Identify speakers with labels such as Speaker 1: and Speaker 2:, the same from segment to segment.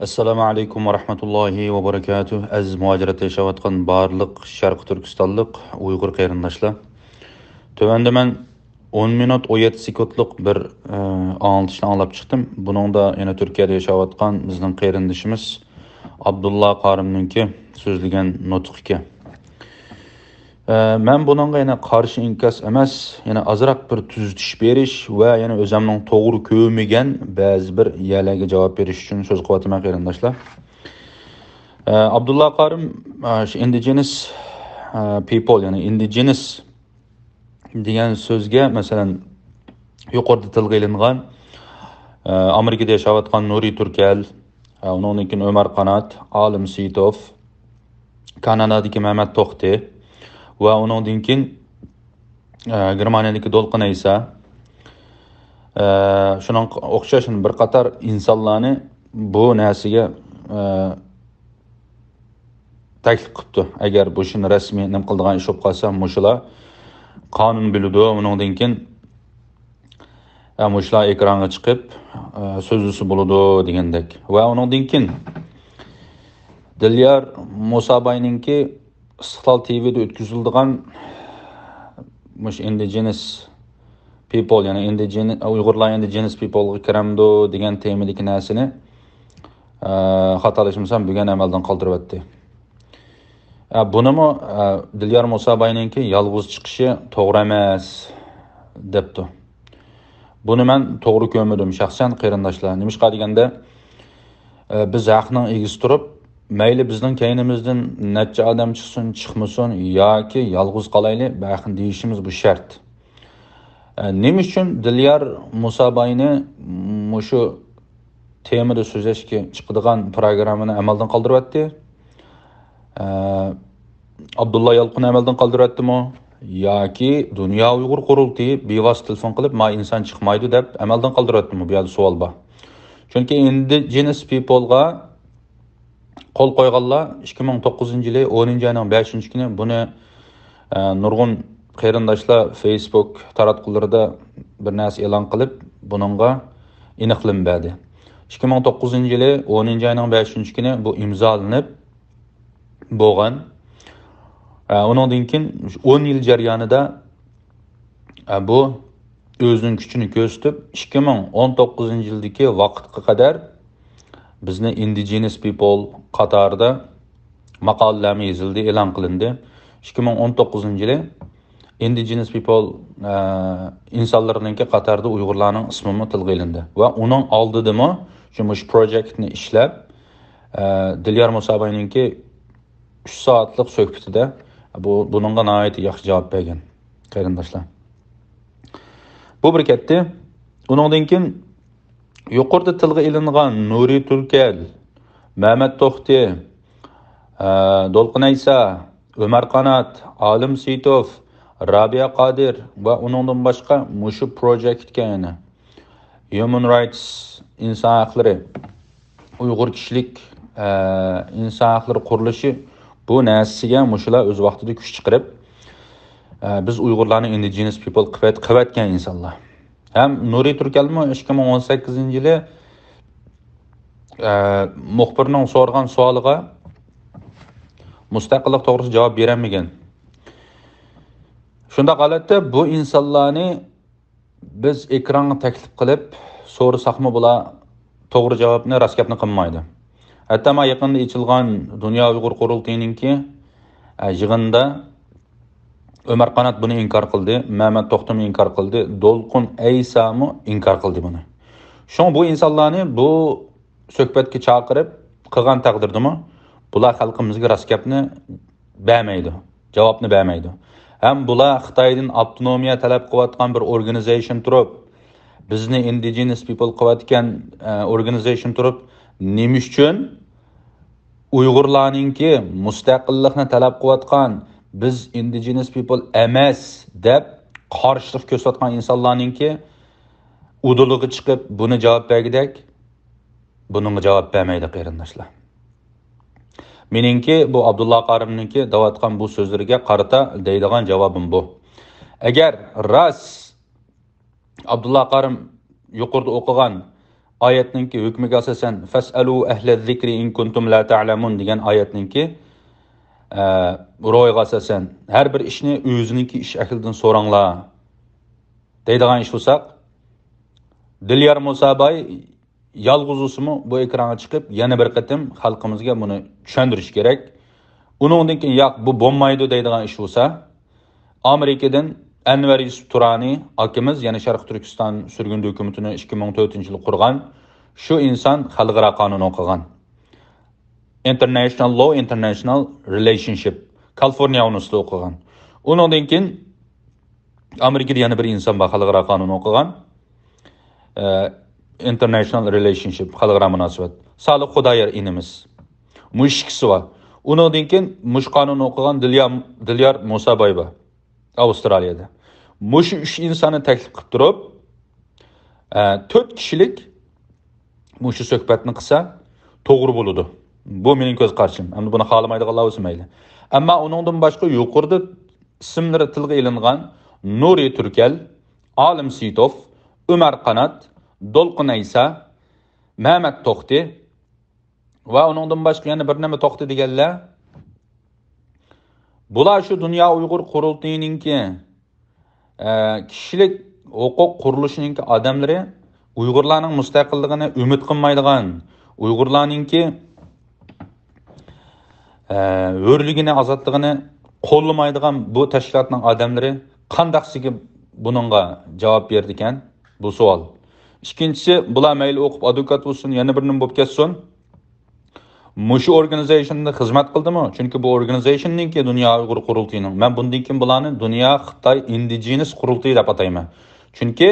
Speaker 1: assalomu alaykum va rahmatullohi va barakatuh aziz muhojirda yashayotgan barliq sharq turkistonlik uyg'ur qarindoshlar tuvanda man o'n minut o'n yetti sekundlik bir e, anglitishni anglab chiqdim buningda yana turkiyada yashayotgan bizning qarindoshimiz abdulla qorimninki so'zlagan nutqiga man bunga yana qarshi inkas emas yana ozroq bir tuzitish berish va yana o'zimning to'g'ri ko'rmagan ba'zi bir yalaga javob berish uchun so'z qilyapman qarindoshlar abdulla qarim e, indigenous e, people ya'ni indigenous degan so'zga masalan yuqorida tilga ilingan e, amerikada yashayotgan nuriy turkal undan keyin umar qanat olim sitov kanadadagi mamat to'xti va undan keyin germaniyadagi dolqin esa shunga o'xshash bir qator insonlarni bu narsaga taklif qilibdi agar bu ishni rasmiy nim qildigan ish bo'lib qolsa mushular qonun biludi undan keyin mushular ekranga chiqib so'zlisi bo'ladi degandek va undan keyin dilyar musabayninki istiqlol tvda ötküzüldüğün Müş indigenous people ya'ni indigenous uyg'urlar indigenous peoplega kiramdu degan temadagi narsani e, xatolashmasam bugun amaldan qoldiryapti e, bunimi e, dilyor musabayninki yolg'iz chiqishi to'g'ri emas debdi buni man to'g'ri ko'rmadim shaxsan qarindoshlar nimishqa e, biz haqni ilgisi turib bizden bizning kaynimizdan adam çıksın chiqsin ya ki yalgız qolaylik baxin deyishimiz bu şart. shart e, nima uchun dilyar musobayni shu temada so'zlashga chiqadigan e, Abdullah amaldan qoldiryapti abdulla yolqin amaldan qoldiryaptimi yoki dunyo uyg'ur qurultiyi bevosita telefon kılıp ma inson chiqmaydi deb amaldan qoldiryaptimi bu savol bor chunki endi jenis people'a qo'l qo'yganlar ikki ming to'qqizinchi yili o'ninchi oyning beshinchi kuni buni e, nurg'un qarindoshlar facebook taratqularida bir narsa e'lon qilib buningga iniqlinbadi ikki ming to'qqizinchi yili o'ninchi oyning beshinchi kuni bu imzolanib bo'lgan e, undan keyin o'n yil jarayonida e, bu o'zining kuchini ko'rsatib ikki ming o'n to'qqizinchi yildagi vaqtga qadar bizni indigenous people qatorida maqolalarmi yozildi e'lon qilindi ikki ming o'n to'qqizinchi yili indigenous people e, insonlarniki qatorida uyg'urlarning ismimi tilga ilindi va uning oldidami shu projektni ishlab e, dilyar musobayninki uch soatlik suhbatida bu buningga nihoyat yaxshi javob bergan qarindoshlar bu bir katta undan keyin yuqorida tilga ilingan nuriy turkal mamat to'xti e, do'lqin aysa umar qanat olim sitov robiya qodir va uningdan boshqa mushu projektga yana human rights inson haqlari uyg'ur kishilik e, inson haqlari qurilishi bu narsaga mushular o'z vaqtida kuch chiqarib e, biz uyg'urlarni indigenous people qilayotgan insonlar ham nuriy turkalmon ikki ming o'n sakkizinchi yili eh, muxbirning so'ragan savoliga mustaqillik to'g'risida javob berolmagan shundoq holatda bu insonlarni biz ekranga taklif qilib so'rasaqmi bular to'g'ri javobni raskapni qilmaydi hatto man yaqinda ichilgan dunyo uyg'ur qurultiyiniki eh, yig'inda umar qanat buni inkor qildi mamat to'xtim inkor qildi do'lqin aysamu inkor qildi buni shu bu insonlarni bu suhbatga chaqirib qilgan taqdirdami bular xalqimizga rost gapni bermaydi javobni bermaydi ham bular xitoydan avtonomiya talab qilayotgan bir organization turib bizni indigenous people qilayotgan e, organization turib nima uchun uyg'urlarningki mustaqillikni talab qilayotgan biz indigenous people emas deb qarshilik ko'rsatgan insonlarningki udulig'i chiqib buni javob bergidak bunga javob bermaydi qarindoshlar meningki bu abdulla qarimniki davayotgan bu so'zlarga qarata deydigan javobim bu agar rost abdulla qarim yuqorida o'qigan oyatningki hukmiga asosan fasalu ahli zikri in kuntum la ta'lamun degan oyatninki Ee, ro'yga asasen her bir ishni o'zininki iş akıldın soranla deydigan ish bo'lsak dilyar musaboy yolg'iz usimi bu ekranga chiqib yana bir qatim bunu buni tushuntirish kerak undan keyin yak bu bombaydı deydigan ish bo'lsa amerikadan anvar yusuf turani akimiz ya'ni sharq Türkistan Sürgündü hukumatini ikki ming kurgan şu insan shu inson xalqaro international law international relationship калифорния университетінде оқыған одан кейін америкада яна бір инсан бар халықара қанун оқыған international relationship халықара мұнасабат салы құдайыр иніміз. мұш кісі бар кейін мұш қанун оқыған дильяр мұсабай ба. Австралияда. мұш үш инсаны тәкліп қылып тұрып ә, төрт кішілік мұшы сөхбәтін қылса тоғыр болуды bu mening ko'z qarashim endi buni xohlamaydiganlar bo'lsa mayli ammo uningdan boshqa yuqorida ismlari tilga ilingan nuri turkal olim sitov umar qanat do'lqin aysa mamat to'xti va uningdan boshqa yana bir nima to'xti deganlar bular shu dunyo uyg'ur qurultiyiningki e, kishilik huquq qurilishiningki odamlari uyg'urlarning mustaqilligini umid qilmaydigan uyg'urlarningki Э, өрлігіне азаттығыны қолымайдыған бұл тәшкілатның адамлары қандақсығы бұныңға жауап берді екен бұл суал ikkinchisi bular mayli o'qib advokat bo'lsin yana bir nima bo'lib ketsin mushu organizationda xizmat qildimi chunki bu organizationniki dunyo uyg'ur qurultiyining man bundan keyin bularni dunyo xitoy indigenes qurultiy deb atayman chunki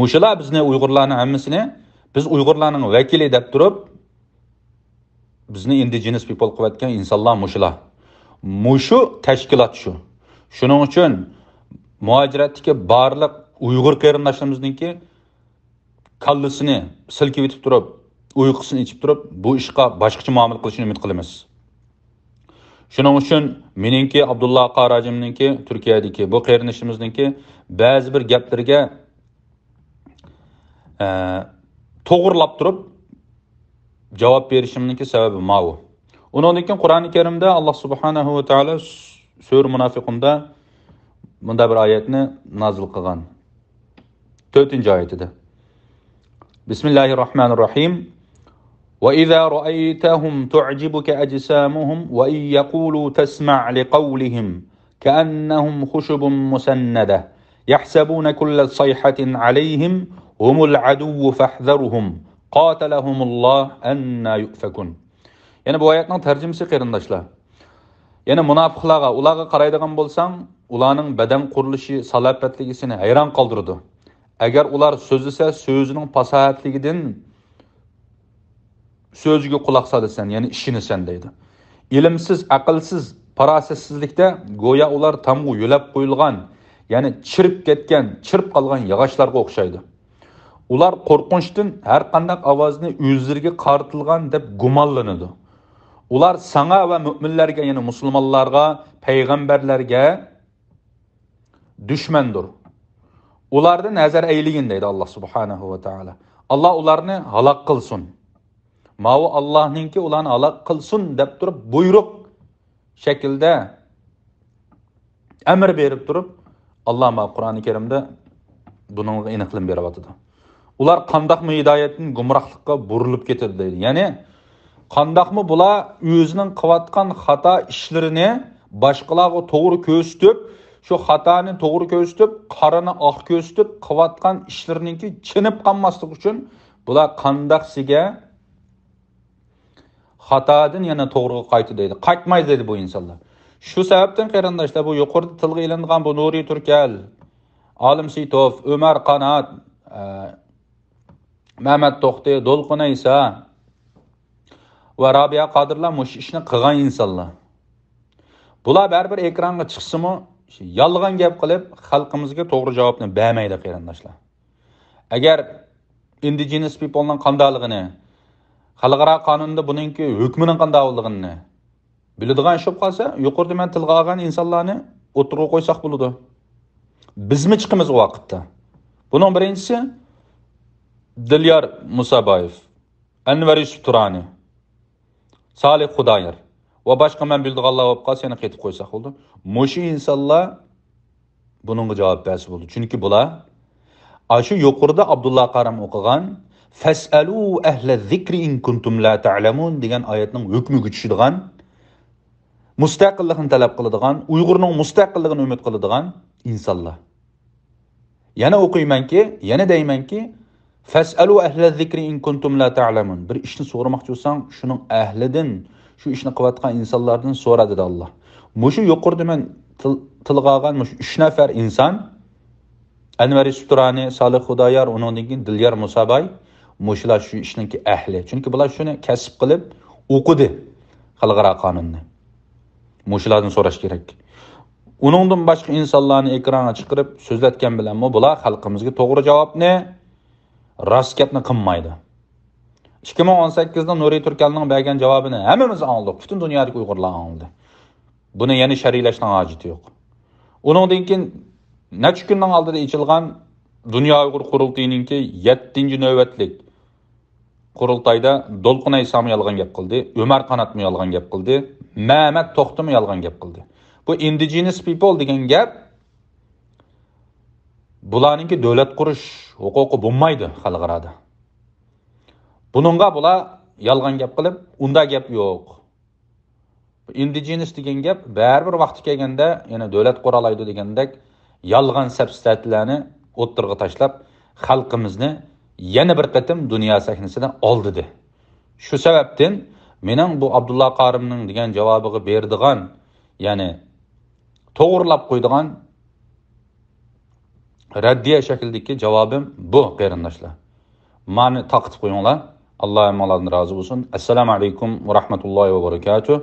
Speaker 1: mushular bizni uyg'urlarni hammasini biz uyg'urlarning vakili deb turib bizni indigenous people qilayotgan insonlar mushular mushu tashkilot shu shuning uchun muajiratdagi barliq uyg'ur qarindoshlarimizniki kallasini silkib etib turib uyqusini ichib turib bu ishga boshqacha muomala qilishini umid qilamiz shuning uchun meningki abdulla qarajimninki turkiyadagi bu qarindoshimizniki ba'zi bir gaplarga e, to'g'irlab turib javob berishimniki sababi mau undan keyin qur'oni karimda alloh subhanahu va taolo sur munafiqunda bunda bir oyatni nozil qilgan to'rtinchi oyatida bismillahi rohmanir rohim وإذا رأيتهم تعجبك أجسامهم وإن يقولوا تسمع لقولهم كأنهم خشب مسندة يحسبون كل صيحة عليهم هم العدو فاحذرهم Qatalahumullah anna yufakun. Yana bu oyatning tarjimasi qarindoshlar. Yana munofiqlarga, ularga qaraydigan bo'lsang, ularning badan qurilishi, salobatligisini hayron qoldirdi. Agar ular so'zlasa, so'zining fasohatligidan so'ziga quloq solasan, ya'ni ishinisan deydi. Ilmsiz, aqlsiz, farosatsizlikda go'yo ular tamg'u yo'lab qo'yilgan, ya'ni chirib ketgan, chirib qolgan yog'ochlarga o'xshaydi. ular qo'rqinchdan har qanday ovozni o'zlariga qartilgan deb gumonlanadi ular sana va mo'minlarga ya'ni musulmonlarga payg'ambarlarga düşmandır. Ularni nazar eyleyin deydi Allah subhanahu ve taala. Allah ularni halak kılsın. Mavi Allah'ninki ulan halak kılsın deb durup buyruk şekilde emir verip durup Allah Kur'an-ı Kerim'de bunun iniqlim berib ular qandaqmi hidoyatdan gumrohlikqa burilib ketadi deydi ya'ni qandaqmi bular o'zining qilayotgan xato ishlarini boshqalarga to'g'ri ko'rsatib shu xatoni to'g'ri ko'rsatib qorani oq ko'rsatib qilayotgan ishlariniki chinib qolmaslik uchun bular qandaqsiga xatodan yana to'g'riga qaytdi deydi qaytmaydi deydi bu insonlar shu sababdan qarindoshlar bu yuqorida tilga ilingan bu nuriy turkal olim sitov umar qanot e, mamat to'xti do'lqina isa va robiya qodirlar mush ishni qilgan insonlar bular baribir ekranga chiqsimi yolg'on gap qilib xalqimizga to'g'ri javobni bermaydi qarindoshlar agar indigenous peopleni qandayligini xalqaro qonunda buningki hukmini qandayligini biladigan ish bo'lib qolsa yuqorida man tilga olgan insonlarni o'tirib qo'ysak bo'ladi bizmi chiqimiz u vaqtda buning birinchisi Dilyar Musabayev, Enver turani, Salih Hudayer ve başka men bildik Allah'a vabqa seni ketip koysak oldu. Muşi insalla bunun cevap bersi oldu. Çünkü bula aşı yukurda Abdullah Karam okugan Fes'elu ehle zikri in kuntum la ta'lemun degen ayetinin hükmü güçşidigan mustaqillikni talab qiladigan uyg'urning mustaqilligini umid qiladigan insonlar yana o'qiymanki yana ki. fasalu ahla zikri in kuntum la ta'lamun bir ishni so'ramoqchi bo'lsang shuning ahlidan shu ishni qilayotgan insonlardan so'ra dedi alloh Muşu yuqorida man tilga olgan üç nəfər nafar inson anvari sutrani Salih xudoyor undan dilyar musabay mushular shu ishniki ahli chunki bular shuni kasb qilib o'qidi xalqaro qonunni mushulardan so'rash kerak uningdan boshqa insonlarni ekranga chiqarib so'zlatgan bilanmi bular xalqimizga to'g'ri javobni rost gapni qilmaydi ikki ming o'n sakkizda nuriy turkalning bergan javobini hammamiz oldik butun dunyodagi uyg'urlar oldi buni yana shariylashdan hojati yo'q undan keyin necha kundan oldida ichilgan dunyo uyg'ur qurultayiningki yettinchi navbatlik qurultayda do'lqinay isomi yolg'on gap qildi umar qanatmi yolg'on gap qildi mamat to'xtimi yolg'on gap qildi bu indigenous people degan gap bularniki davlat qurish huquqi bo'lmaydi xalqarada buningga bular yolg'on gap qilib unda gap yo'q indigenis degan gap baribir vaqti kelganda yana davlat qoralaydi degandek yolg'on substatlarni o'ttirg'a tashlab xalqimizni yana bir qatim dunyo sahnasidan oldidi shu sababdan mening bu abdulla qorimning degan javobiga berdigan ya'ni to'g'irlab qo'ydigan raddiya shaklidagi javobim bu qarindoshlar mani taqitib qo'yinglar alloh hammalarini rozi bo'lsin assalomu alaykum va rahmatullohi va barakatuh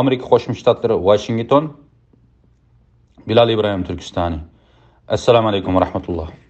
Speaker 1: amerika qo'shma shtatlari vashington bilal ibrohim turkistoni assalomu alaykum va rahmatulloh